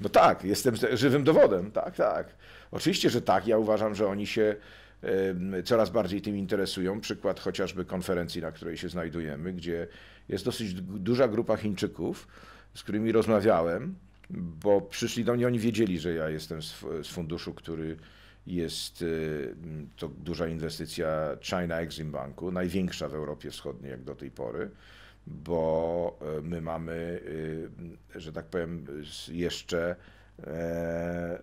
No tak, jestem żywym dowodem, tak, tak. Oczywiście, że tak. Ja uważam, że oni się coraz bardziej tym interesują. Przykład chociażby konferencji, na której się znajdujemy, gdzie jest dosyć duża grupa Chińczyków, z którymi rozmawiałem, bo przyszli do mnie, oni wiedzieli, że ja jestem z funduszu, który jest y, to duża inwestycja China Exim Banku, największa w Europie Wschodniej jak do tej pory bo e, my mamy, e, że tak powiem, jeszcze e,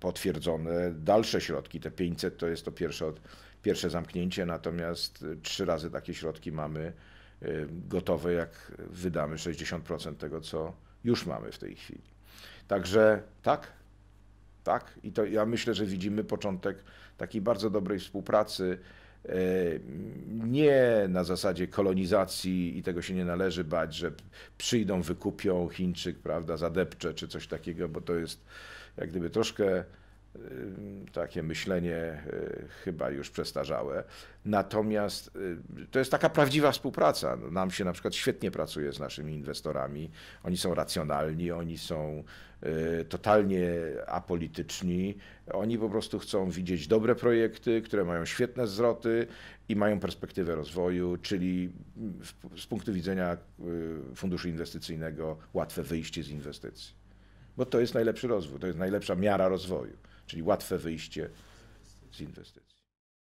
potwierdzone dalsze środki. Te 500 to jest to pierwsze, od, pierwsze zamknięcie, natomiast trzy razy takie środki mamy gotowe, jak wydamy 60% tego, co już mamy w tej chwili. Także tak, tak. I to ja myślę, że widzimy początek takiej bardzo dobrej współpracy. E, nie na zasadzie kolonizacji i tego się nie należy bać, że przyjdą, wykupią Chińczyk, prawda, zadepcze czy coś takiego, bo to jest jak gdyby troszkę takie myślenie y, chyba już przestarzałe. Natomiast y, to jest taka prawdziwa współpraca. No, nam się na przykład świetnie pracuje z naszymi inwestorami. Oni są racjonalni, oni są y, totalnie apolityczni. Oni po prostu chcą widzieć dobre projekty, które mają świetne zwroty i mają perspektywę rozwoju, czyli mm, z punktu widzenia funduszu inwestycyjnego łatwe wyjście z inwestycji. Bo to jest najlepszy rozwój, to jest najlepsza miara rozwoju czyli łatwe wyjście z inwestycji.